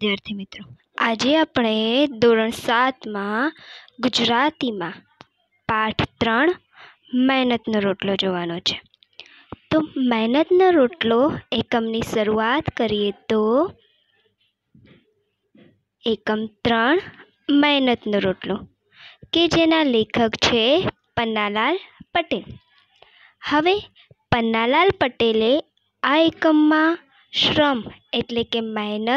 વિદ્યાર્થી મિત્રો આજે આપણે ધોરણ સાતમાં ગુજરાતીમાં પાઠ ત્રણ મહેનતનો રોટલો જોવાનો છે તો મહેનતનો રોટલો એકમની શરૂઆત કરીએ તો એકમ ત્રણ મહેનતનો રોટલો કે જેના લેખક છે પન્નાલાલ પટેલ હવે પન્નાલાલ પટેલે આ એકમમાં શ્રમ એટલે કે મહેનત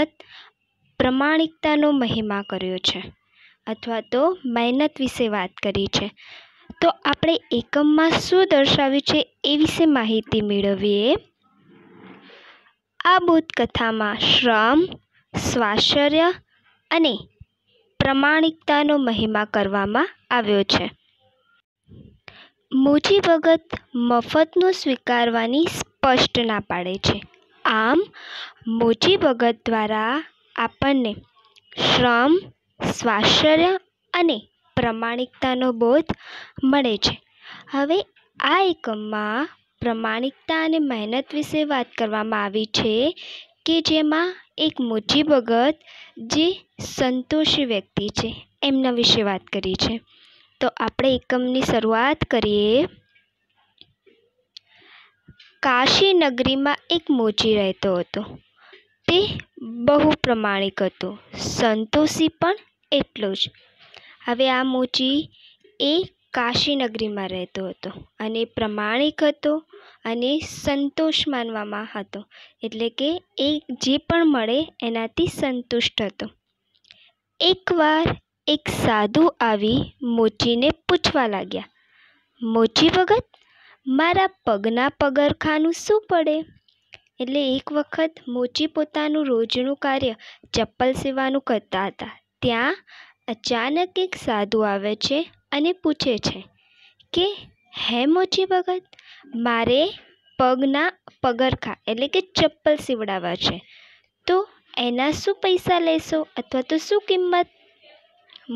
પ્રમાણિકતાનો મહિમા કર્યો છે અથવા તો મહેનત વિશે વાત કરી છે તો આપણે એકમમાં શું દર્શાવ્યું છે એ વિશે માહિતી મેળવીએ આ બોધકથામાં શ્રમ સ્વાશ્રય અને પ્રમાણિકતાનો મહિમા કરવામાં આવ્યો છે મોજી વગત મફતનું સ્વીકારવાની સ્પષ્ટ ના પાડે છે આમ મોજી ભગત દ્વારા આપણને શ્રમ સ્વાશ્રય અને પ્રમાણિકતાનો બોધ મળે છે હવે આ એકમમાં પ્રમાણિકતા અને મહેનત વિશે વાત કરવામાં આવી છે કે જેમાં એક મોચી ભગત જે સંતોષી વ્યક્તિ છે એમના વિશે વાત કરી છે તો આપણે એકમની શરૂઆત કરીએ કાશી નગરીમાં એક મોચી રહેતો હતો તે બહુ પ્રમાણિક હતો સંતોષી પણ એટલો જ હવે આ મોચી એ કાશીનગરીમાં રહેતો હતો અને પ્રમાણિક હતો અને સંતોષ માનવામાં હતો એટલે કે એ જે પણ મળે એનાથી સંતુષ્ટ હતો એકવાર એક સાધુ આવી મોચીને પૂછવા લાગ્યા મોચી ભગત મારા પગના પગરખાનું શું પડે એટલે એક વખત મોચી પોતાનું રોજનું કાર્ય ચપ્પલ સીવવાનું કરતા હતા ત્યાં અચાનક એક સાધુ આવે છે અને પૂછે છે કે હે મોચી ભગત મારે પગના પગરખા એટલે કે ચપ્પલ સીવડાવવા છે તો એના શું પૈસા લેશો અથવા તો શું કિંમત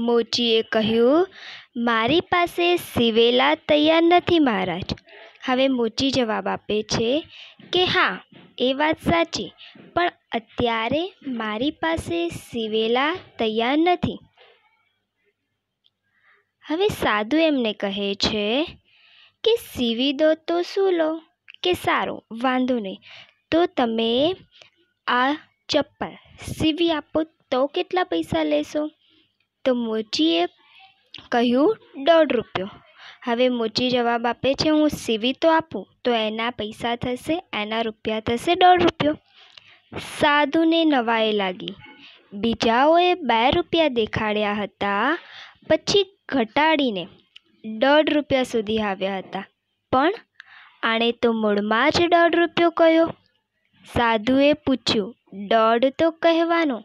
મોચીએ કહ્યું મારી પાસે સીવેલા તૈયાર નથી મહારાજ હવે મોચી જવાબ આપે છે કે હા એ વાત સાચી પણ અત્યારે મારી પાસે સીવેલા તૈયાર નથી હવે સાધુ એમને કહે છે કે સીવી દો તો શું લો કે સારું વાંધો નહીં તો તમે આ ચપ્પલ સીવી આપો તો કેટલા પૈસા લેશો તો મોચીએ કહ્યું દોઢ રૂપિયો હવે મોચી જવાબ આપે છે હું સીવી તો આપું તો એના પૈસા થશે એના રૂપિયા થશે દોઢ રૂપિયો સાધુને નવાઈ લાગી બીજાઓએ બે રૂપિયા દેખાડ્યા હતા પછી ઘટાડીને દોઢ રૂપિયા સુધી આવ્યા હતા પણ આણે તો મૂળમાં જ દોઢ રૂપિયો કહ્યો સાધુએ પૂછ્યું દોઢ તો કહેવાનો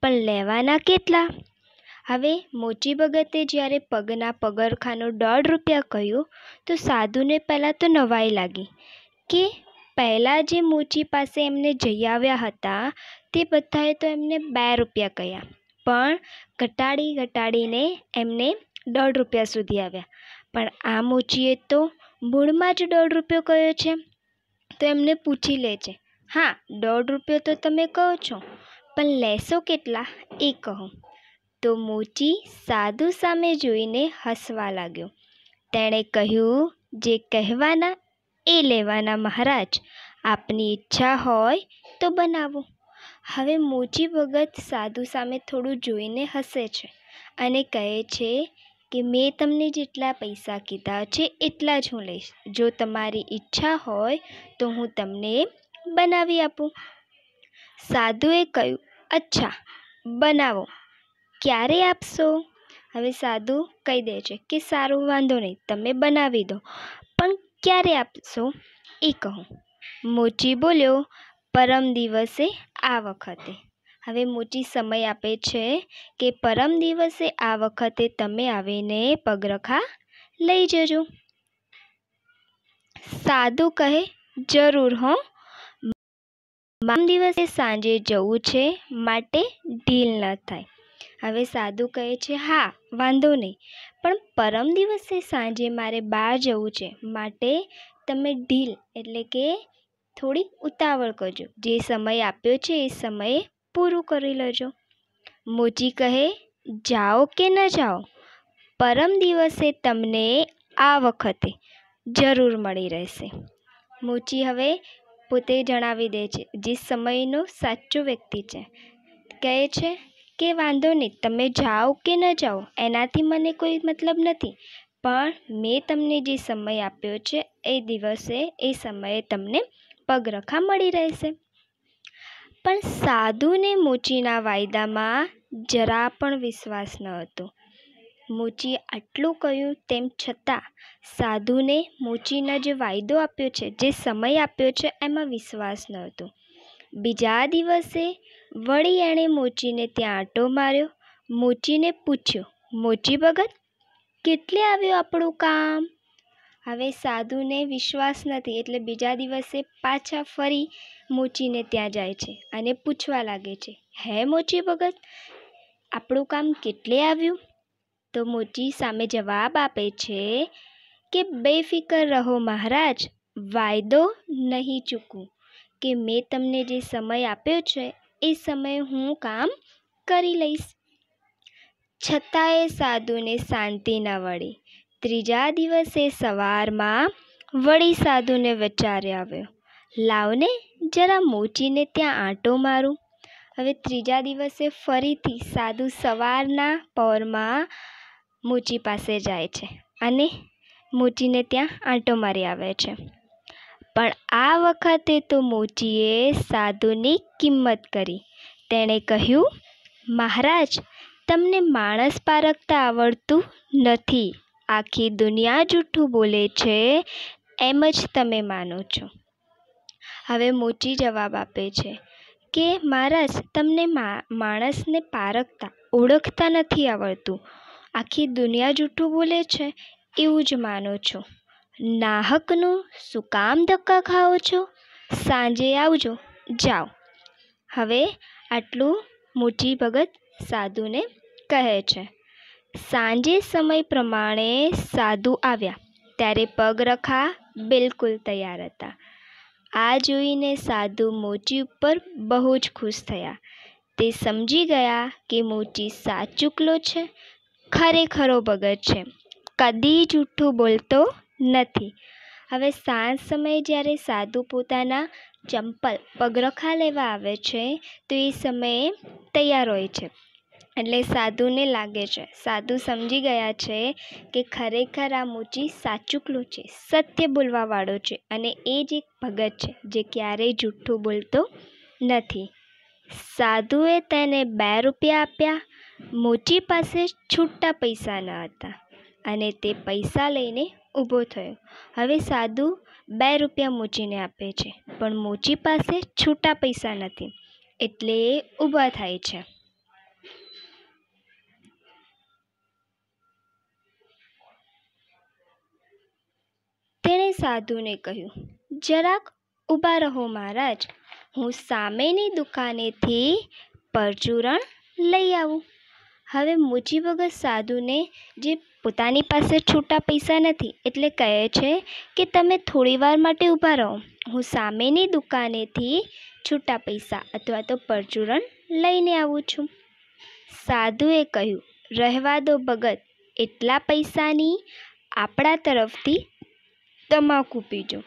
પણ લેવાના કેટલા હવે મોચી ભગતે જ્યારે પગના પગરખાંનો દોઢ રૂપિયા કહ્યું તો સાધુને પહેલાં તો નવાઈ લાગી કે પહેલાં જે મોચી પાસે એમને જઈ આવ્યા હતા તે બધાએ તો એમને બે રૂપિયા કહ્યા પણ ઘટાડી ઘટાડીને એમને દોઢ રૂપિયા સુધી આવ્યા પણ આ મોચીએ તો મૂળમાં જ દોઢ રૂપિયો કહ્યો છે તો એમને પૂછી લે છે હા દોઢ રૂપિયો તો તમે કહો છો પણ લેશો કેટલા એ કહો તો મોચી સાધુ સામે જોઈને હસવા લાગ્યો તેણે કહ્યું જે કહેવાના એ લેવાના મહારાજ આપની ઈચ્છા હોય તો બનાવો હવે મોચી ભગત સાધુ સામે થોડું જોઈને હસે છે અને કહે છે કે મેં તમને જેટલા પૈસા કીધા છે એટલા જ હું લઈશ જો તમારી ઈચ્છા હોય તો હું તમને બનાવી આપું સાધુએ કહ્યું અચ્છા બનાવો ક્યારે આપશો હવે સાધુ કહી દે છે કે સારું વાંધો નહીં તમે બનાવી દો પણ ક્યારે આપશો એ કહો મોચી બોલ્યો પરમ દિવસે આ વખતે હવે મોચી સમય આપે છે કે પરમ દિવસે આ વખતે તમે આવીને પગરખા લઈ જજો સાધુ કહે જરૂર હો પરમ દિવસે સાંજે જવું છે માટે ઢીલ ન થાય હવે સાધુ કહે છે હા વાંધો નહીં પણ પરમ દિવસે સાંજે મારે બહાર જવું છે માટે તમે ઢીલ એટલે કે થોડી ઉતાવળ કરજો જે સમય આપ્યો છે એ સમયે પૂરું કરી લેજો મોચી કહે જાઓ કે ન જાઓ પરમ દિવસે તમને આ વખતે જરૂર મળી રહેશે મોચી હવે પોતે જણાવી દે છે જે સમયનો સાચો વ્યક્તિ છે કહે છે કે વાંધો નહીં તમે જાઓ કે ન જાઓ એનાથી મને કોઈ મતલબ નથી પણ મેં તમને જે સમય આપ્યો છે એ દિવસે એ સમયે તમને પગરખા મળી રહેશે પણ સાધુને મોચીના વાયદામાં જરા પણ વિશ્વાસ ન હતો મોચી આટલું કહ્યું તેમ છતાં સાધુને મોચીના જે વાયદો આપ્યો છે જે સમય આપ્યો છે એમાં વિશ્વાસ ન હતો બીજા દિવસે વળી એણે મોચીને ત્યાં આંટો માર્યો મોચીને પૂછ્યો મોચી ભગત કેટલે આવ્યું આપણું કામ હવે સાધુને વિશ્વાસ નથી એટલે બીજા દિવસે પાછા ફરી મોચીને ત્યાં જાય છે અને પૂછવા લાગે છે હે મોચી ભગત આપણું કામ કેટલે આવ્યું તો મોચી સામે જવાબ આપે છે કે બેફિકર રહો મહારાજ વાયદો નહીં ચૂકવું કે મેં તમને જે સમય આપ્યો છે એ સમયે હું કામ કરી લઈશ છતાંય સાધુને શાંતિ ન વળી ત્રીજા દિવસે સવારમાં વળી સાધુને વિચાર આવ્યો લાવને જરા મોચીને ત્યાં આંટો મારું હવે ત્રીજા દિવસે ફરીથી સાધુ સવારના પહોરમાં મોચી પાસે જાય છે અને મોચીને ત્યાં આંટો મારી આવે છે પણ આ વખતે તો મોચીએ સાધુની કિંમત કરી તેણે કહ્યું મહારાજ તમને માણસ પારખતા આવડતું નથી આખી દુનિયા જૂઠું બોલે છે એમ જ તમે માનો છો હવે મોચી જવાબ આપે છે કે મહારાજ તમને માણસને પારખતા ઓળખતા નથી આવડતું આખી દુનિયા જૂઠું બોલે છે એવું જ માનો છો નાહકનું શું કામ ધક્કા ખાઓ છો સાંજે આવજો જાઓ હવે આટલું મૂઠી ભગત સાધુને કહે છે સાંજે સમય પ્રમાણે સાધુ આવ્યા ત્યારે પગ રખા બિલકુલ તૈયાર હતા આ જોઈને સાધુ મોચી ઉપર બહુ જ ખુશ થયા તે સમજી ગયા કે મોચી સાચુકલો છે ખરેખરો ભગત છે કદી જૂઠું બોલતો નથી હવે સાંજ સમયે જ્યારે સાધુ પોતાના ચંપલ પગરખા લેવા આવે છે તો એ સમયે તૈયાર હોય છે એટલે સાધુને લાગે છે સાધુ સમજી ગયા છે કે ખરેખર આ મોચી સાચુકલું છે સત્ય બોલવાવાળો છે અને એ જ એક ભગત છે જે ક્યારેય જૂઠું બોલતો નથી સાધુએ તેને બે રૂપિયા આપ્યા મોચી પાસે છૂટા પૈસા ન હતા અને તે પૈસા લઈને ઊભો થયો હવે સાધુ બે રૂપિયા મોચીને આપે છે પણ મોચી પાસે છૂટા પૈસા નથી એટલે એ ઊભા થાય છે તેણે સાધુને કહ્યું જરાક ઊભા રહો મહારાજ હું સામેની દુકાનેથી પરચુરણ લઈ આવું હવે મોચી વગર સાધુને જે પોતાની પાસે છૂટા પૈસા નથી એટલે કહે છે કે તમે થોડીવાર માટે ઊભા રહો હું સામેની દુકાનેથી છૂટા પૈસા અથવા તો પરચુરણ લઈને આવું છું સાધુએ કહ્યું રહેવા દો ભગત એટલા પૈસાની આપણા તરફથી તમાકુ પીજો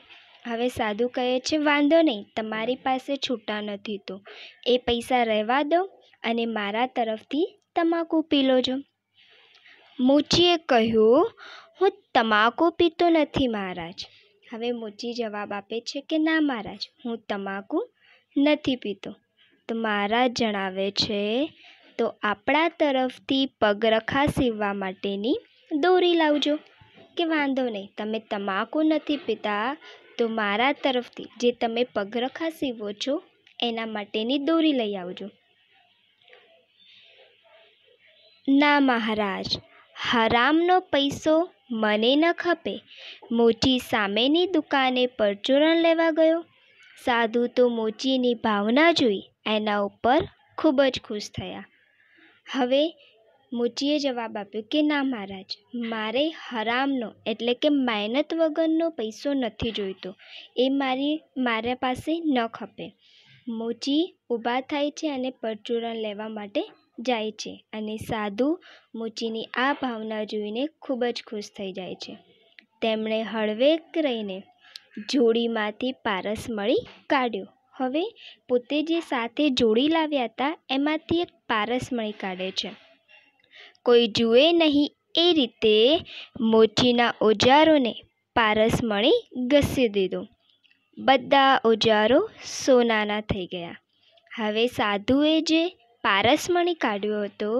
હવે સાધુ કહે છે વાંધો નહીં તમારી પાસે છૂટા નથી તો એ પૈસા રહેવા દો અને મારા તરફથી તમાકુ પી લો છો મોચીએ કહ્યું હું તમાકુ પીતો નથી મહારાજ હવે મોચી જવાબ આપે છે કે ના મહારાજ હું તમાકુ નથી પીતો તો મહારાજ જણાવે છે તો આપણા તરફથી પગરખા સીવવા માટેની દોરી લાવજો કે વાંધો નહીં તમે તમાકુ નથી પીતા તો મારા તરફથી જે તમે પગરખા સીવો છો એના માટેની દોરી લઈ આવજો ના મહારાજ હરામનો પૈસો મને ન ખપે મોચી સામેની દુકાને પરચુરણ લેવા ગયો સાધુ તો મોચીની ભાવના જોઈ એના ઉપર ખૂબ જ ખુશ થયા હવે મોચીએ જવાબ આપ્યો કે ના મહારાજ મારે હરામનો એટલે કે મહેનત વગરનો પૈસો નથી જોઈતો એ મારી મારા પાસે ન ખપે મોચી ઊભા થાય છે અને પરચુરણ લેવા માટે જાય છે અને સાધુ મુચીની આ ભાવના જોઈને ખૂબ જ ખુશ થઈ જાય છે તેમણે હળવેક રહીને જોડીમાંથી પારસ મળી કાઢ્યો હવે પોતે જે સાથે જોડી લાવ્યા હતા એમાંથી એક પારસ મળી કાઢે છે કોઈ જુએ નહીં એ રીતે મોચીના ઓજારોને પારસ મળી ઘસી દીધો બધા ઓજારો સોનાના થઈ ગયા હવે સાધુએ જે પારસમણી કાઢ્યો હતો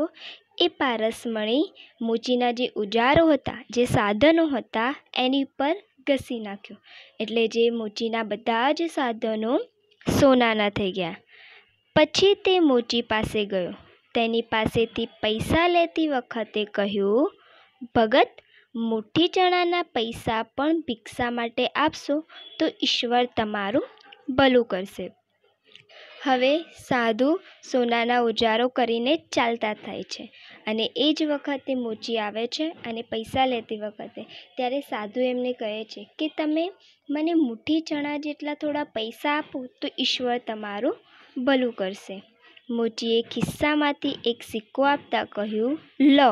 એ પારસમણી મૂચીના જે ઉજારો હતા જે સાધનો હતા એની ઉપર ઘસી નાખ્યો એટલે જે મૂચીના બધા જ સાધનો સોનાના થઈ ગયા પછી તે મોચી પાસે ગયો તેની પાસેથી પૈસા લેતી વખતે કહ્યું ભગત મુઠ્ઠી ચણાના પૈસા પણ ભિક્ષા માટે આપશો તો ઈશ્વર તમારું ભલું કરશે હવે સાધુ સોનાના ઉજારો કરીને ચાલતા થાય છે અને એ જ વખતે મોચી આવે છે અને પૈસા લેતી વખતે ત્યારે સાધુ એમને કહે છે કે તમે મને મુઠ્ઠી ચણા જેટલા થોડા પૈસા આપો તો ઈશ્વર તમારું ભલું કરશે મોચીએ ખિસ્સામાંથી એક સિક્કો આપતા કહ્યું લો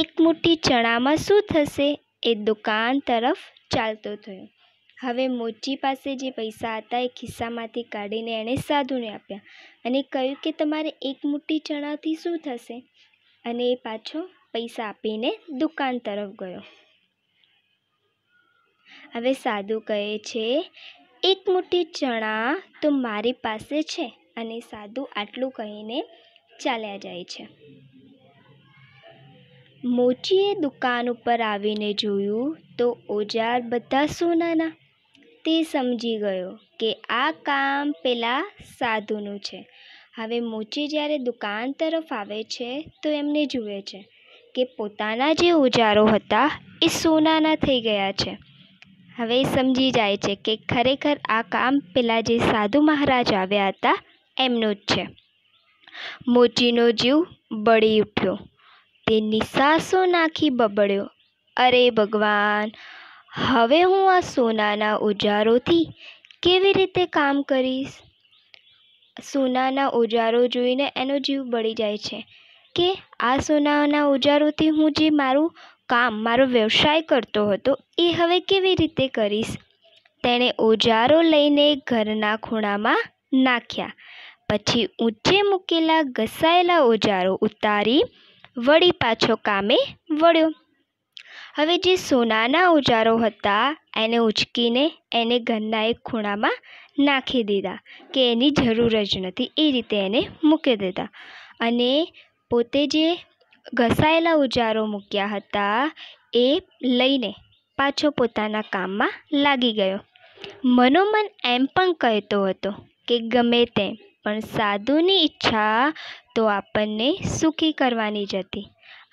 એક મુઠ્ઠી ચણામાં શું થશે એ દુકાન તરફ ચાલતો થયો હવે મોચી પાસે જે પૈસા હતા એ ખિસ્સામાંથી કાઢીને એણે સાધુને આપ્યા અને કહ્યું કે તમારે એક મુઠ્ઠી ચણાથી શું થશે અને એ પાછો પૈસા આપીને દુકાન તરફ ગયો હવે સાધુ કહે છે એક મુઠ્ઠી ચણા તો મારી પાસે છે અને સાધુ આટલું કહીને ચાલ્યા જાય છે મોચીએ દુકાન ઉપર આવીને જોયું તો ઓજાર બધા સોનાના તે સમજી ગયો કે આ કામ પેલા સાધુનું છે હવે મોચી જ્યારે દુકાન તરફ આવે છે તો એમને જુએ છે કે પોતાના જે ઓજારો હતા એ સોનાના થઈ ગયા છે હવે સમજી જાય છે કે ખરેખર આ કામ પેલા જે સાધુ મહારાજ આવ્યા હતા એમનું જ છે મોચીનો જીવ બળી ઉઠ્યો તે નિસાસો નાખી બબડ્યો અરે ભગવાન હવે હું આ સોનાના ઓજારોથી કેવી રીતે કામ કરીશ સોનાના ઓજારો જોઈને એનો જીવ બળી જાય છે કે આ સોનાના ઓજારોથી હું જે મારું કામ મારો વ્યવસાય કરતો હતો એ હવે કેવી રીતે કરીશ તેણે ઓજારો લઈને ઘરના ખૂણામાં નાખ્યા પછી ઊંચે મૂકેલા ઘસાયેલા ઓજારો ઉતારી વળી પાછો કામે વળ્યો હવે જે સોનાના ઓજારો હતા એને ઉચકીને એને ઘરના એક ખૂણામાં નાખી દીધા કે એની જરૂર જ નથી એ રીતે એને મૂકી દીધા અને પોતે જે ઘસાયેલા ઓજારો મૂક્યા હતા એ લઈને પાછો પોતાના કામમાં લાગી ગયો મનોમન એમ પણ કહેતો હતો કે ગમે તેમ પણ સાધુની ઈચ્છા તો આપણને સુખી કરવાની જ હતી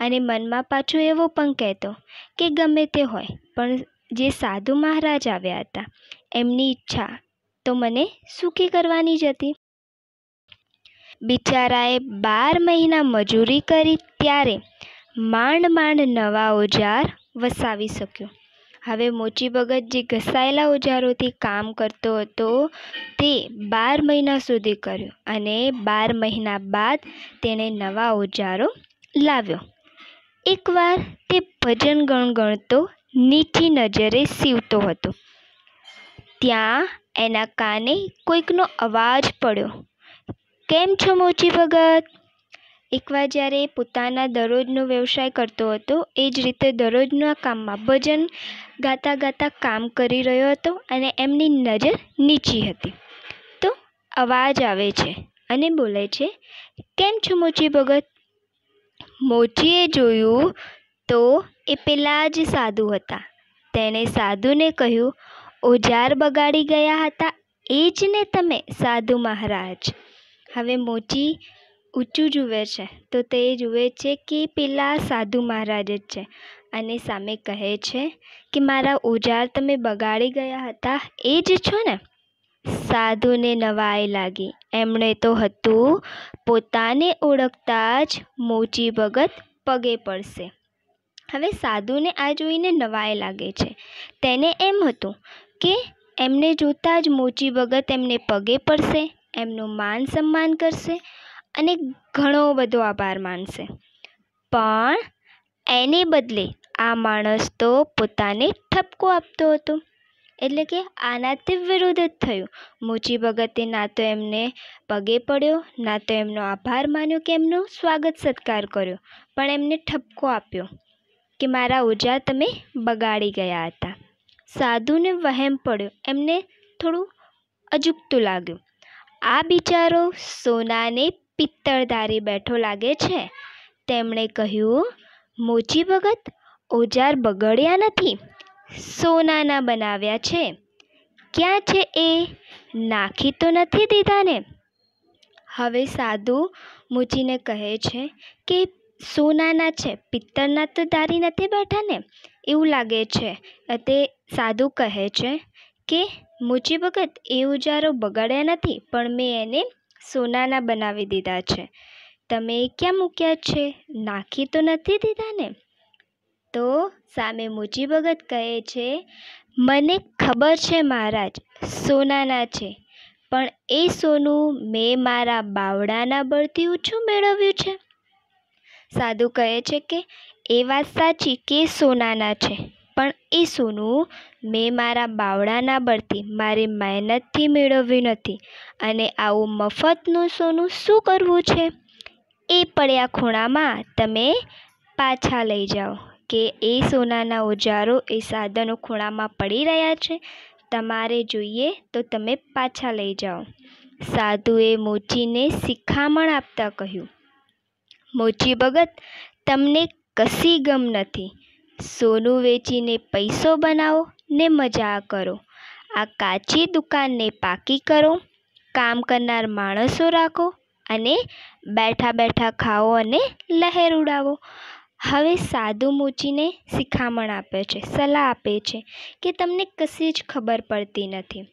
અને મનમાં પાછો એવો પણ કહેતો કે ગમે તે હોય પણ જે સાધુ મહારાજ આવ્યા હતા એમની ઈચ્છા તો મને સુખી કરવાની જ હતી બિચારાએ બાર મહિના મજૂરી કરી ત્યારે માંડ માંડ નવા ઓજાર વસાવી શક્યો હવે મોચી ભગત જે ઘસાયેલા ઓજારોથી કામ કરતો હતો તે બાર મહિના સુધી કર્યો અને બાર મહિના બાદ તેણે નવા ઓજારો લાવ્યો એકવાર તે ભજન ગણગણતો નીચી નજરે સીવતો હતો ત્યાં એના કાને કોઈકનો અવાજ પડ્યો કેમ છો મોચી ભગત એકવાર જ્યારે પોતાના દરરોજનો વ્યવસાય કરતો હતો એ જ રીતે દરરોજના કામમાં ભજન ગાતા ગાતા કામ કરી રહ્યો હતો અને એમની નજર નીચી હતી તો અવાજ આવે છે અને બોલે છે કેમ છો મોચી ભગત મોચીએ જોયું તો એ પેલા જ સાધુ હતા તેણે સાધુને કહ્યું ઓજાર બગાડી ગયા હતા એ જ ને તમે સાધુ મહારાજ હવે મોચી ઊંચું જુએ છે તો તે જુએ છે કે પેલા સાધુ મહારાજ જ છે અને સામે કહે છે કે મારા ઓજાર તમે બગાડી ગયા હતા એ જ છો ને સાધુને નવાઈ લાગી. એમણે તો હતું પોતાને ઓળખતા જ મોચી ભગત પગે પડશે. હવે સાધુને આ જોઈને નવાઈ લાગે છે. તેને એમ હતું કે એમને જોતાં જ મોચી ભગત એમને પગે પડશે, એમનું માન-સન્માન કરશે અને ઘણો બધો આભાર માનશે. પણ એને બદલે આ માણસ તો પોતાને ઠપકો આપતો હતો. એટલે કે આનાથી વિરુદ્ધ જ થયું મોચી ભગતે ના તો એમને પગે પડ્યો ના તો એમનો આભાર માન્યો કે એમનો સ્વાગત સત્કાર કર્યો પણ એમને ઠપકો આપ્યો કે મારા ઓજા તમે બગાડી ગયા હતા સાધુને વહેમ પડ્યો એમને થોડું અજુકતું લાગ્યું આ બિચારો સોનાને પિત્તળધારી બેઠો લાગે છે તેમણે કહ્યું મોચી ભગત ઓજાર બગડ્યા નથી સોનાના બનાવ્યા છે ક્યાં છે એ નાખી તો નથી દીધા ને હવે સાધુ મૂચીને કહે છે કે સોનાના છે પિત્તળના તો ધારી નથી બેઠા ને એવું લાગે છે તે સાધુ કહે છે કે મૂચી વખત એ ઉજારો બગાડ્યા નથી પણ મેં એને સોનાના બનાવી દીધા છે તમે ક્યાં મૂક્યા છે નાખી તો નથી દીધા ને તો સામે મોચી ભગત કહે છે મને ખબર છે મહારાજ સોનાના છે પણ એ સોનું મેં મારા બાવડાના બળથી ઓછું મેળવ્યું છે સાધુ કહે છે કે એ વાત સાચી કે સોનાના છે પણ એ સોનું મેં મારા બાવડાના બળથી મારી મહેનતથી મેળવ્યું નથી અને આવું મફતનું સોનું શું કરવું છે એ પડ્યા ખૂણામાં તમે પાછા લઈ જાઓ કે એ સોનાના ઓજારો એ સાધનો ખૂણામાં પડી રહ્યા છે તમારે જોઈએ તો તમે પાછા લઈ જાઓ સાધુએ મોચીને શિખામણ આપતા કહ્યું મોચી ભગત તમને કશી ગમ નથી સોનું વેચીને પૈસો બનાવો ને મજા કરો આ કાચી દુકાનને પાકી કરો કામ કરનાર માણસો રાખો અને બેઠા બેઠા ખાઓ અને લહેર ઉડાવો હવે સાધુ મૂજીને શિખામણ આપે છે સલાહ આપે છે કે તમને કશી જ ખબર પડતી નથી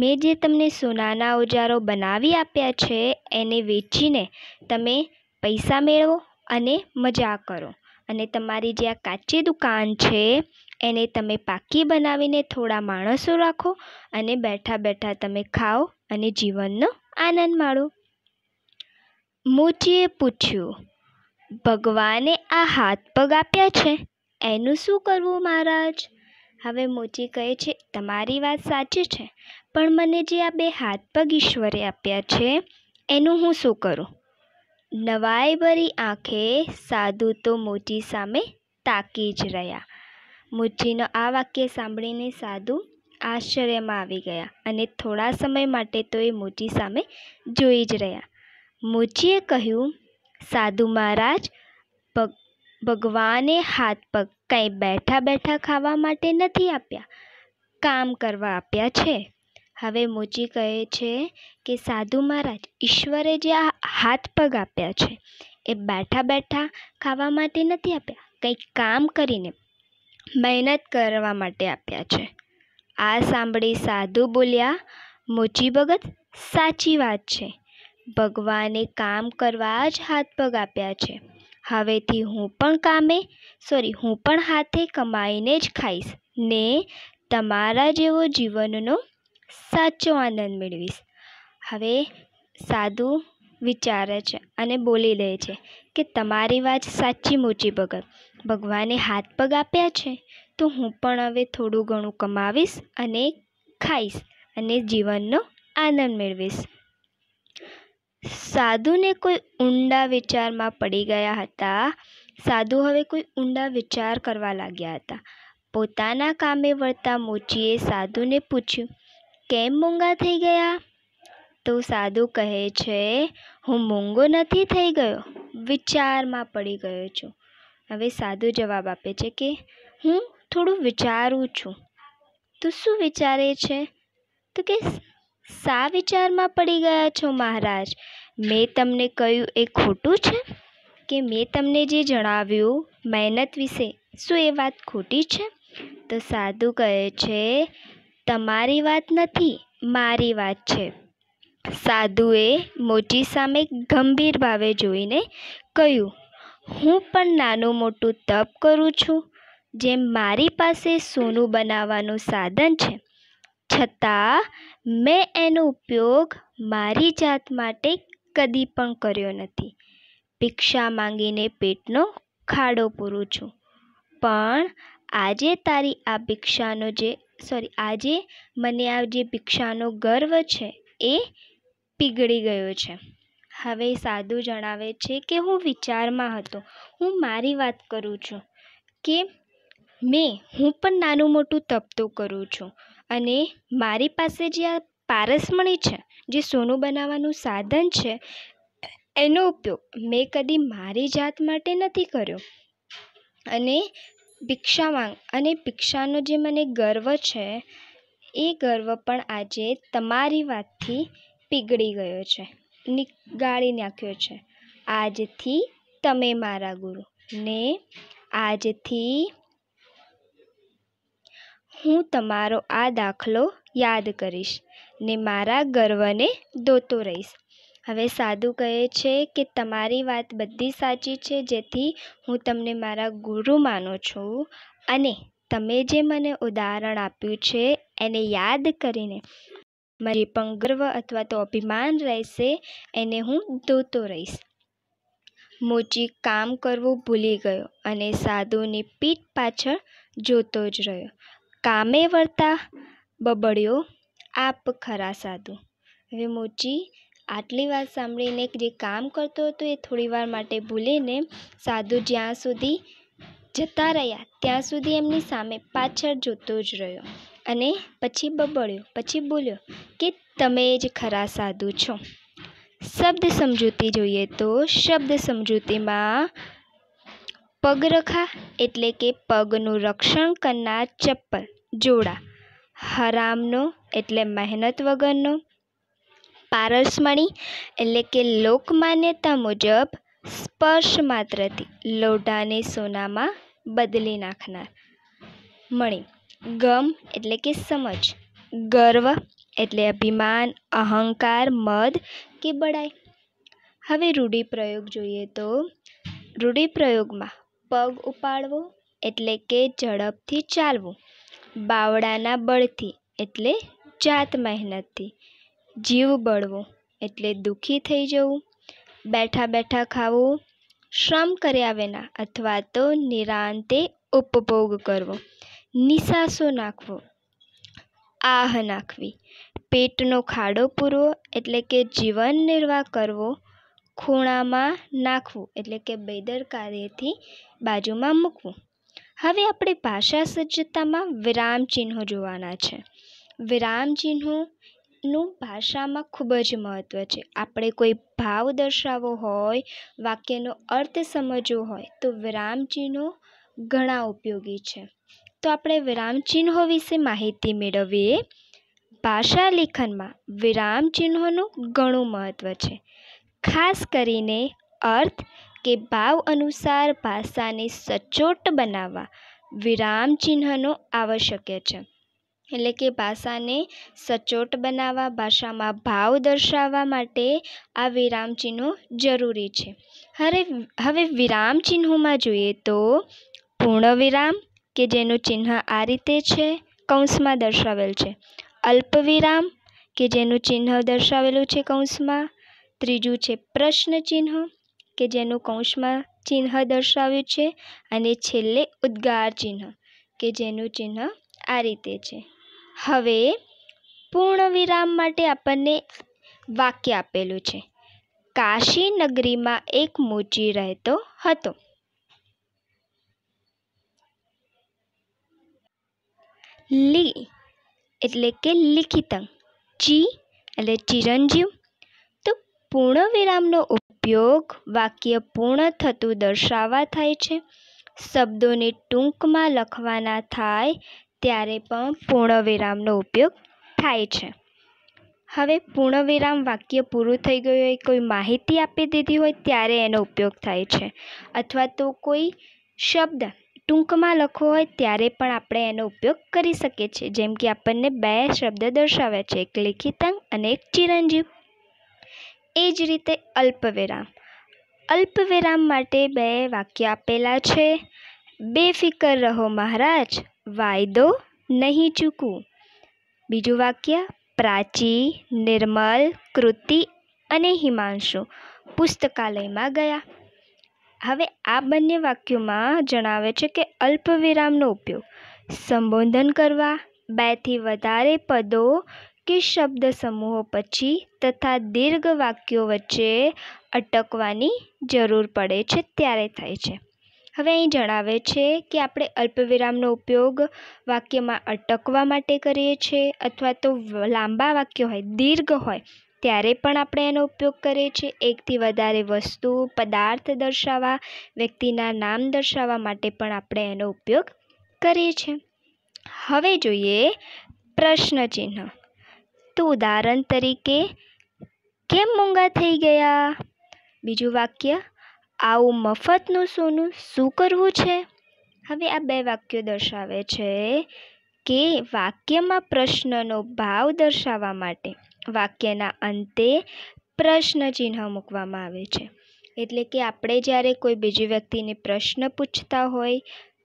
મેં જે તમને સોનાના ઓજારો બનાવી આપ્યા છે એને વેચીને તમે પૈસા મેળવો અને મજા કરો અને તમારી જે આ કાચી દુકાન છે એને તમે પાકી બનાવીને થોડા માણસો રાખો અને બેઠા બેઠા તમે ખાઓ અને જીવનનો આનંદ માણો મોચીએ પૂછ્યું ભગવાને આ હાથ પગ આપ્યા છે એનું શું કરવું મહારાજ હવે મોચી કહે છે તમારી વાત સાચી છે પણ મને જે આ બે હાથ પગ ઈશ્વરે આપ્યા છે એનું હું શું કરું નવાઈ ભરી આંખે સાધુ તો મોચી સામે તાકી જ રહ્યા મોચીનો આ વાક્ય સાંભળીને સાધુ આશ્ચર્યમાં આવી ગયા અને થોડા સમય માટે તો એ મોચી સામે જોઈ જ રહ્યા મોચીએ કહ્યું સાધુ મહારાજ ભગ ભગવાને હાથ પગ કંઈ બેઠા બેઠા ખાવા માટે નથી આપ્યા કામ કરવા આપ્યા છે હવે મોચી કહે છે કે સાધુ મહારાજ ઈશ્વરે જે આ હાથ પગ આપ્યા છે એ બેઠા બેઠા ખાવા માટે નથી આપ્યા કંઈક કામ કરીને મહેનત કરવા માટે આપ્યા છે આ સાંભળી સાધુ બોલ્યા મોચી ભગત સાચી વાત છે ભગવાને કામ કરવા જ હાથ પગ આપ્યા છે હવેથી હું પણ કામે સોરી હું પણ હાથે કમાઈને જ ખાઈશ ને તમારા જેવો જીવનનો સાચો આનંદ મેળવીશ હવે સાદું વિચારે છે અને બોલી લે છે કે તમારી વાત સાચી મોચી ભગત ભગવાને હાથ પગ આપ્યા છે તો હું પણ હવે થોડું ઘણું કમાવીશ અને ખાઈશ અને જીવનનો આનંદ મેળવીશ સાધુને કોઈ ઊંડા વિચારમાં પડી ગયા હતા સાધુ હવે કોઈ ઊંડા વિચાર કરવા લાગ્યા હતા પોતાના કામે વળતા મોચીએ સાધુને પૂછ્યું કેમ મૂંગા થઈ ગયા તો સાધુ કહે છે હું મૂંગો નથી થઈ ગયો વિચારમાં પડી ગયો છું હવે સાધુ જવાબ આપે છે કે હું થોડું વિચારું છું તું શું વિચારે છે તો કે શા વિચારમાં પડી ગયા છો મહારાજ મેં તમને કહ્યું એ ખોટું છે કે મેં તમને જે જણાવ્યું મહેનત વિશે શું એ વાત ખોટી છે તો સાધુ કહે છે તમારી વાત નથી મારી વાત છે સાધુએ મોચી સામે ગંભીર ભાવે જોઈને કહ્યું હું પણ નાનું મોટું તપ કરું છું જેમ મારી પાસે સોનું બનાવવાનું સાધન છે છતાં મેં એનો ઉપયોગ મારી જાત માટે કદી પણ કર્યો નથી ભિક્ષા માંગીને પેટનો ખાડો પૂરું છું પણ આજે તારી આ ભિક્ષાનો જે સોરી આજે મને આ જે ભિક્ષાનો ગર્વ છે એ પીગળી ગયો છે હવે સાધુ જણાવે છે કે હું વિચારમાં હતો હું મારી વાત કરું છું કે મેં હું પણ નાનું મોટું તપ તો કરું છું અને મારી પાસે જે આ પારસમણી છે જે સોનું બનાવવાનું સાધન છે એનો ઉપયોગ મેં કદી મારી જાત માટે નથી કર્યો અને ભિક્ષા માંગ અને ભિક્ષાનો જે મને ગર્વ છે એ ગર્વ પણ આજે તમારી વાતથી પીગળી ગયો છે નિગાળી નાખ્યો છે આજથી તમે મારા ગુરુ ને આજથી હું તમારો આ દાખલો યાદ કરીશ ને મારા ગર્વને દોતો રહીશ હવે સાધુ કહે છે કે તમારી વાત બધી સાચી છે જેથી હું તમને મારા ગુરુ માનું છું અને તમે જે મને ઉદાહરણ આપ્યું છે એને યાદ કરીને મારી પણ ગર્વ અથવા તો અભિમાન રહેશે એને હું દોતો રહીશ મોચી કામ કરવું ભૂલી ગયો અને સાધુની પીઠ પાછળ જોતો જ રહ્યો કામે વળતા બબડ્યો આપ ખરા સાધુ હવે મોચી આટલી વાર સાંભળીને જે કામ કરતો હતો એ થોડીવાર માટે ભૂલીને સાધુ જ્યાં સુધી જતા રહ્યા ત્યાં સુધી એમની સામે પાછળ જોતો જ રહ્યો અને પછી બબડ્યો પછી બોલ્યો કે તમે જ ખરા સાધુ છો શબ્દ સમજૂતી જોઈએ તો શબ્દ સમજૂતીમાં પગરખા એટલે કે પગનું રક્ષણ કરનાર ચપ્પલ જોડા હરામનો એટલે મહેનત વગરનો પારસમણી એટલે કે લોકમાન્યતા મુજબ સ્પર્શ માત્રથી લોઢાને સોનામાં બદલી નાખનાર મણી ગમ એટલે કે સમજ ગર્વ એટલે અભિમાન અહંકાર મદ કે બડાઈ હવે રૂઢિપ્રયોગ જોઈએ તો રૂઢિપ્રયોગમાં પગ ઉપાડવો એટલે કે ઝડપથી ચાલવું બાવડાના બળથી એટલે જાત મહેનતથી જીવ બળવો એટલે દુઃખી થઈ જવું બેઠા બેઠા ખાવું શ્રમ કર્યા વિના અથવા તો નિરાંતે ઉપભોગ કરવો નિશાસો નાખવો આહ નાખવી પેટનો ખાડો પૂરવો એટલે કે જીવન નિર્વાહ કરવો ખૂણામાં નાખવું એટલે કે બેદરકારીથી બાજુમાં મૂકવું હવે આપણે ભાષા સજ્જતામાં વિરામ ચિહ્નો જોવાના છે વિરામ ચિહ્નોનું ભાષામાં ખૂબ જ મહત્ત્વ છે આપણે કોઈ ભાવ દર્શાવવો હોય વાક્યનો અર્થ સમજવો હોય તો વિરામ ચિહ્નો ઘણા ઉપયોગી છે તો આપણે વિરામ ચિહ્નો વિશે માહિતી મેળવીએ ભાષા લેખનમાં વિરામ ચિહ્નોનું ઘણું મહત્ત્વ છે ખાસ કરીને અર્થ કે ભાવ અનુસાર ભાષાને સચોટ બનાવવા વિરામ ચિહ્નનો આવશ્યક છે એટલે કે ભાષાને સચોટ બનાવવા ભાષામાં ભાવ દર્શાવવા માટે આ વિરામ ચિહ્નો જરૂરી છે હરે હવે વિરામ ચિહ્નોમાં જોઈએ તો પૂર્ણ વિરામ કે જેનું ચિહ્ન આ રીતે છે કૌંસમાં દર્શાવેલ છે અલ્પ વિરામ કે જેનું ચિહ્ન દર્શાવેલું છે કૌંસમાં ત્રીજું છે પ્રશ્ન ચિહ્ન કે જેનું કૌંસમાં ચિહ્ન દર્શાવ્યું છે અને છેલ્લે ઉદ્ગાર ચિહ્ન કે જેનું ચિહ્ન આ રીતે છે હવે પૂર્ણ વિરામ માટે આપણને વાક્ય આપેલું છે કાશી નગરીમાં એક મોચી રહેતો હતો લી એટલે કે લિખિતંગ ચી એટલે ચિરંજીવ પૂર્ણ વિરામનો ઉપયોગ વાક્ય પૂર્ણ થતું દર્શાવવા થાય છે શબ્દોને ટૂંકમાં લખવાના થાય ત્યારે પણ પૂર્ણ વિરામનો ઉપયોગ થાય છે હવે પૂર્ણ વિરામ વાક્ય પૂરું થઈ ગયું હોય કોઈ માહિતી આપી દીધી હોય ત્યારે એનો ઉપયોગ થાય છે અથવા તો કોઈ શબ્દ ટૂંકમાં લખવો હોય ત્યારે પણ આપણે એનો ઉપયોગ કરી શકીએ છીએ જેમ કે આપણને બે શબ્દ દર્શાવ્યા છે એક લેખિતાંગ અને એક ચિરંજીવ એ જ રીતે અલ્પવિરામ અલ્પવિરામ માટે બે વાક્ય આપેલા છે બેફિકર રહો મહારાજ વાયદો નહીં ચૂકવું બીજું વાક્ય પ્રાચી નિર્મલ કૃતિ અને હિમાંશુ પુસ્તકાલયમાં ગયા હવે આ બંને વાક્યોમાં જણાવે છે કે અલ્પવિરામનો ઉપયોગ સંબોધન કરવા બેથી વધારે પદો કે શબ્દ સમૂહો પછી તથા દીર્ઘ વાક્યો વચ્ચે અટકવાની જરૂર પડે છે ત્યારે થાય છે હવે અહીં જણાવે છે કે આપણે અલ્પવિરામનો ઉપયોગ વાક્યમાં અટકવા માટે કરીએ છીએ અથવા તો લાંબા વાક્યો હોય દીર્ઘ હોય ત્યારે પણ આપણે એનો ઉપયોગ કરીએ છીએ એકથી વધારે વસ્તુ પદાર્થ દર્શાવવા વ્યક્તિના નામ દર્શાવવા માટે પણ આપણે એનો ઉપયોગ કરીએ છીએ હવે જોઈએ પ્રશ્ન ચિહ્ન તો ઉદાહરણ તરીકે કેમ મૂંગા થઈ ગયા બીજું વાક્ય આવું મફતનું સોનું શું કરવું છે હવે આ બે વાક્યો દર્શાવે છે કે વાક્યમાં પ્રશ્નનો ભાવ દર્શાવવા માટે વાક્યના અંતે પ્રશ્ન ચિહ્ન મૂકવામાં આવે છે એટલે કે આપણે જ્યારે કોઈ બીજી વ્યક્તિને પ્રશ્ન પૂછતા હોય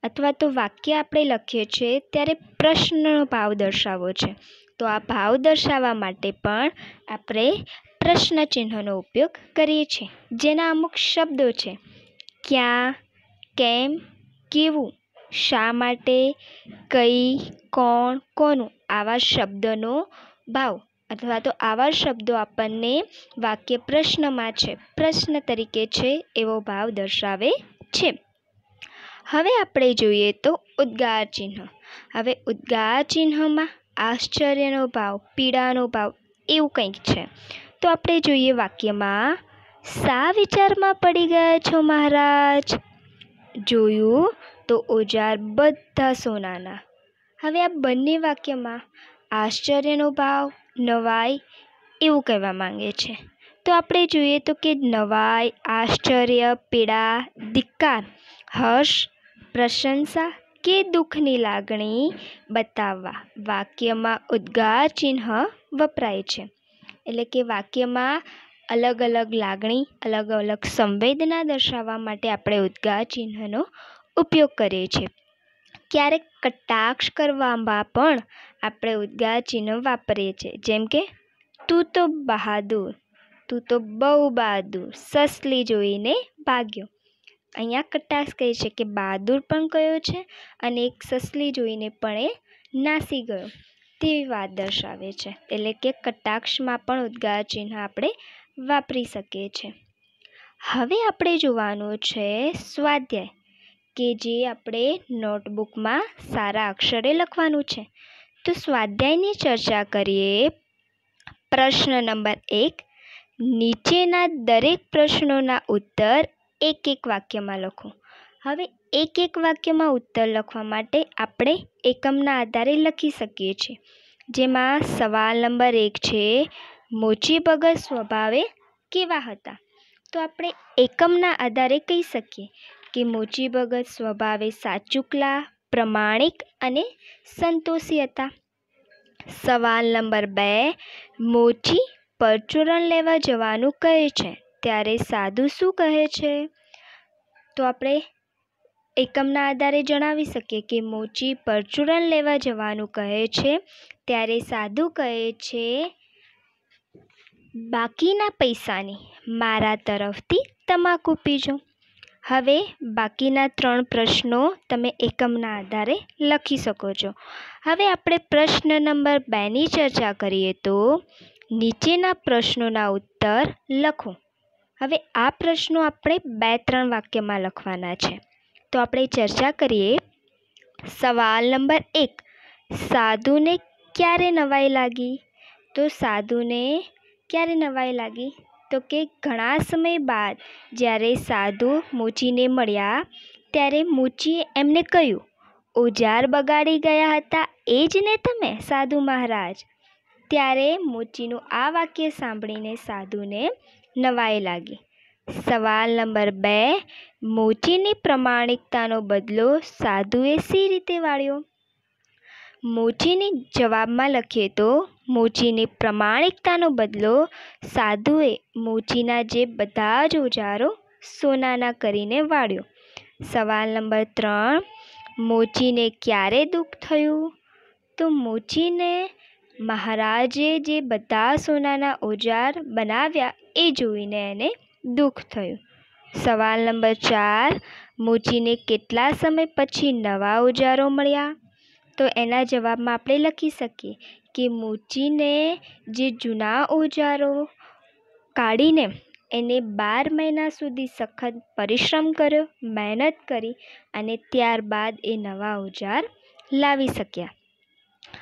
અથવા તો વાક્ય આપણે લખીએ છીએ ત્યારે પ્રશ્નનો ભાવ દર્શાવવો છે તો આ ભાવ દર્શાવવા માટે પણ આપણે પ્રશ્ન ચિહ્નનો ઉપયોગ કરીએ છીએ જેના અમુક શબ્દો છે ક્યાં કેમ કેવું શા માટે કઈ કોણ કોનું આવા શબ્દનો ભાવ અથવા તો આવા શબ્દો આપણને વાક્ય પ્રશ્નમાં છે પ્રશ્ન તરીકે છે એવો ભાવ દર્શાવે છે હવે આપણે જોઈએ તો ઉદ્ગાર ચિહ્ન હવે ઉદ્ગાર ચિહ્નમાં આશ્ચર્યનો ભાવ પીડાનો ભાવ એવું કંઈક છે તો આપણે જોઈએ વાક્યમાં સા વિચારમાં પડી ગયા છો મહારાજ જોયું તો ઓજાર બધા સોનાના હવે આ બંને વાક્યમાં આશ્ચર્યનો ભાવ નવાઈ એવું કહેવા માંગે છે તો આપણે જોઈએ તો કે નવાઈ આશ્ચર્ય પીડા ધિક્કાર હર્ષ પ્રશંસા કે દુઃખની લાગણી બતાવવા વાક્યમાં ઉદ્ગાર ચિહ્ન વપરાય છે એટલે કે વાક્યમાં અલગ અલગ લાગણી અલગ અલગ સંવેદના દર્શાવવા માટે આપણે ઉદ્ગાર ચિહ્નનો ઉપયોગ કરીએ છીએ ક્યારેક કટાક્ષ કરવામાં પણ આપણે ઉદ્ગાર ચિહ્ન વાપરીએ છીએ જેમ કે તું તો બહાદુર તું તો બહુ બહાદુર સસલી જોઈને ભાગ્યો અહીંયા કટાક્ષ કહે છે કે બહાદુર પણ કયો છે અને એક સસલી જોઈને પણ એ નાસી ગયો તેવી વાત દર્શાવે છે એટલે કે કટાક્ષમાં પણ ઉદ્ગાર ચિહ્ન આપણે વાપરી શકીએ છીએ હવે આપણે જોવાનું છે સ્વાધ્યાય કે જે આપણે નોટબુકમાં સારા અક્ષરે લખવાનું છે તો સ્વાધ્યાયની ચર્ચા કરીએ પ્રશ્ન નંબર એક નીચેના દરેક પ્રશ્નોના ઉત્તર એક એક વાક્યમાં લખો હવે એક એક વાક્યમાં ઉત્તર લખવા માટે આપણે એકમના આધારે લખી શકીએ છીએ જેમાં સવાલ નંબર એક છે મોચી ભગત સ્વભાવે કેવા હતા તો આપણે એકમના આધારે કહી શકીએ કે મોચી ભગત સ્વભાવે સાચુકલા પ્રમાણિક અને સંતોષી હતા સવાલ નંબર બે મોચી પરચુરણ લેવા જવાનું કહે છે ત્યારે સાધુ શું કહે છે તો આપણે એકમના આધારે જણાવી શકીએ કે મોચી પરચુરણ લેવા જવાનું કહે છે ત્યારે સાધુ કહે છે બાકીના પૈસાની મારા તરફથી તમાકુ પીજો હવે બાકીના ત્રણ પ્રશ્નો તમે એકમના આધારે લખી શકો છો હવે આપણે પ્રશ્ન નંબર બેની ચર્ચા કરીએ તો નીચેના પ્રશ્નોના ઉત્તર લખો હવે આ પ્રશ્નો આપણે બે ત્રણ વાક્યમાં લખવાના છે તો આપણે ચર્ચા કરીએ સવાલ નંબર એક સાધુને ક્યારે નવાઈ લાગી તો સાધુને ક્યારે નવાઈ લાગી તો કે ઘણા સમય બાદ જ્યારે સાધુ મૂચીને મળ્યા ત્યારે મૂચીએ એમને કહ્યું ઓજાર બગાડી ગયા હતા એ જ ને તમે સાધુ મહારાજ ત્યારે મૂચીનું આ વાક્ય સાંભળીને સાધુને નવાઈ લાગી સવાલ નંબર બે મોચીની પ્રમાણિકતાનો બદલો સાધુએ સી રીતે વાળ્યો મોચીની જવાબમાં લખીએ તો મોચીની પ્રમાણિકતાનો બદલો સાધુએ મોચીના જે બધા જ ઓજારો સોનાના કરીને વાળ્યો સવાલ નંબર ત્રણ મોચીને ક્યારે દુઃખ થયું તો મોચીને મહારાજે જે બધા સોનાના ઓજાર બનાવ્યા એ જોઈને એને દુઃખ થયું સવાલ નંબર ચાર મોચીને કેટલા સમય પછી નવા ઓજારો મળ્યા તો એના જવાબમાં આપણે લખી શકીએ કે મોચીને જે જૂના ઓજારો કાઢીને એને બાર મહિના સુધી સખત પરિશ્રમ કર્યો મહેનત કરી અને ત્યારબાદ એ નવા ઓજાર લાવી શક્યા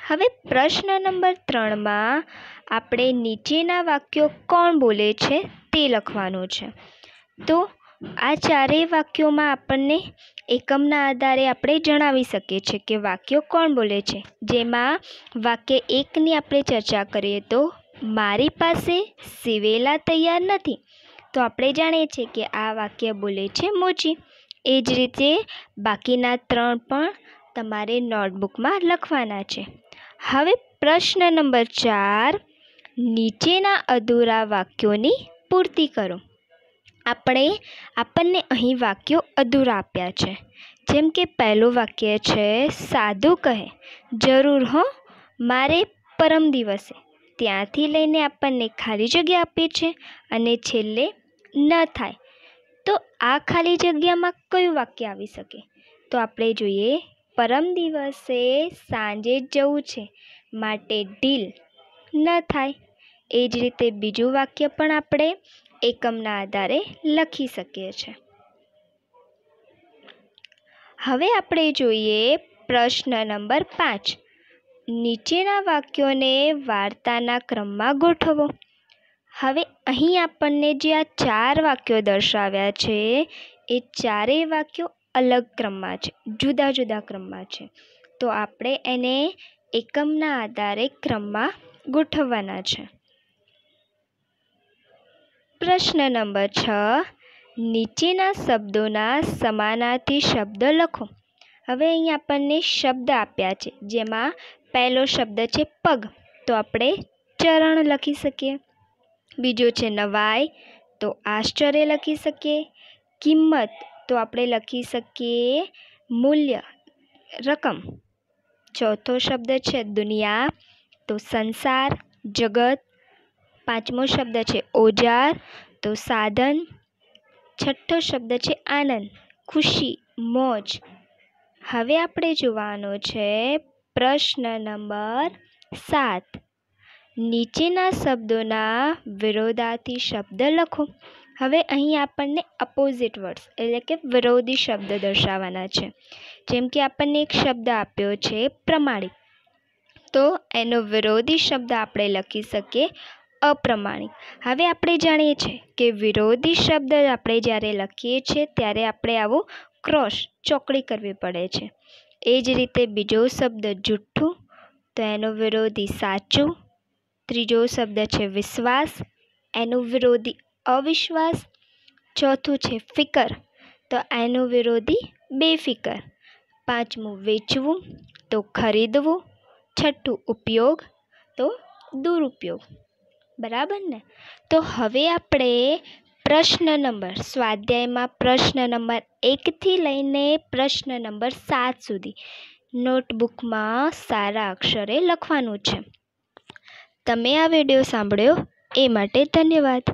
હવે પ્રશ્ન નંબર ત્રણમાં આપણે નીચેના વાક્યો કોણ બોલે છે તે લખવાનું છે તો આ ચારેય વાક્યોમાં આપણને એકમના આધારે આપણે જણાવી શકીએ છીએ કે વાક્યો કોણ બોલે છે જેમાં વાક્ય એકની આપણે ચર્ચા કરીએ તો મારી પાસે સિવેલા તૈયાર નથી તો આપણે જાણીએ છીએ કે આ વાક્ય બોલે છે મોચી એ જ રીતે બાકીના ત્રણ પણ તમારે નોટબુકમાં લખવાના છે હવે પ્રશ્ન નંબર ચાર નીચેના અધૂરા વાક્યોની પૂર્તિ કરો આપણે આપણને અહીં વાક્યો અધૂરા આપ્યા છે જેમ કે પહેલું વાક્ય છે સાધુ કહે જરૂર હો મારે પરમ દિવસે ત્યાંથી લઈને આપણને ખાલી જગ્યા આપી છે અને છેલ્લે ન થાય તો આ ખાલી જગ્યામાં કયું વાક્ય આવી શકે તો આપણે જોઈએ પરમ દિવસે સાંજે જ જવું છે માટે ઢીલ ન થાય એ જ રીતે બીજું વાક્ય પણ આપણે એકમના આધારે લખી શકીએ છીએ હવે આપણે જોઈએ પ્રશ્ન નંબર પાંચ નીચેના વાક્યોને વાર્તાના ક્રમમાં ગોઠવો હવે અહીં આપણને જે આ ચાર વાક્યો દર્શાવ્યા છે એ ચારેય વાક્યો અલગ ક્રમમાં છે જુદા જુદા ક્રમમાં છે તો આપણે એને એકમના આધારે ક્રમમાં ગોઠવવાના છે પ્રશ્ન નંબર છ નીચેના શબ્દોના સમાનાર્થી શબ્દ લખો હવે અહીં આપણને શબ્દ આપ્યા છે જેમાં પહેલો શબ્દ છે પગ તો આપણે ચરણ લખી શકીએ બીજો છે નવાય તો આશ્ચર્ય લખી શકીએ કિંમત તો આપણે લખી શકીએ મૂલ્ય રકમ ચોથો શબ્દ છે દુનિયા તો સંસાર જગત પાંચમો શબ્દ છે ઓજાર તો સાધન છઠ્ઠો શબ્દ છે આનંદ ખુશી મોજ હવે આપણે જોવાનો છે પ્રશ્ન નંબર સાત નીચેના શબ્દોના વિરોધાથી શબ્દ લખો હવે અહીં આપણને અપોઝિટ વર્ડ્સ એટલે કે વિરોધી શબ્દ દર્શાવવાના છે જેમ કે આપણને એક શબ્દ આપ્યો છે પ્રમાણિક તો એનો વિરોધી શબ્દ આપણે લખી શકીએ અપ્રમાણિક હવે આપણે જાણીએ છીએ કે વિરોધી શબ્દ આપણે જ્યારે લખીએ છીએ ત્યારે આપણે આવો ક્રોસ ચોકડી કરવી પડે છે એ જ રીતે બીજો શબ્દ જૂઠ્ઠું તો એનો વિરોધી સાચું ત્રીજો શબ્દ છે વિશ્વાસ એનો વિરોધી અવિશ્વાસ ચોથું છે ફિકર તો એનો વિરોધી બેફિકર પાંચમું વેચવું તો ખરીદવું છઠ્ઠું ઉપયોગ તો દુરુપયોગ બરાબર ને તો હવે આપણે પ્રશ્ન નંબર સ્વાધ્યાયમાં પ્રશ્ન નંબર એકથી લઈને પ્રશ્ન નંબર સાત સુધી નોટબુકમાં સારા અક્ષરે લખવાનું છે તમે આ વિડીયો સાંભળ્યો એ માટે ધન્યવાદ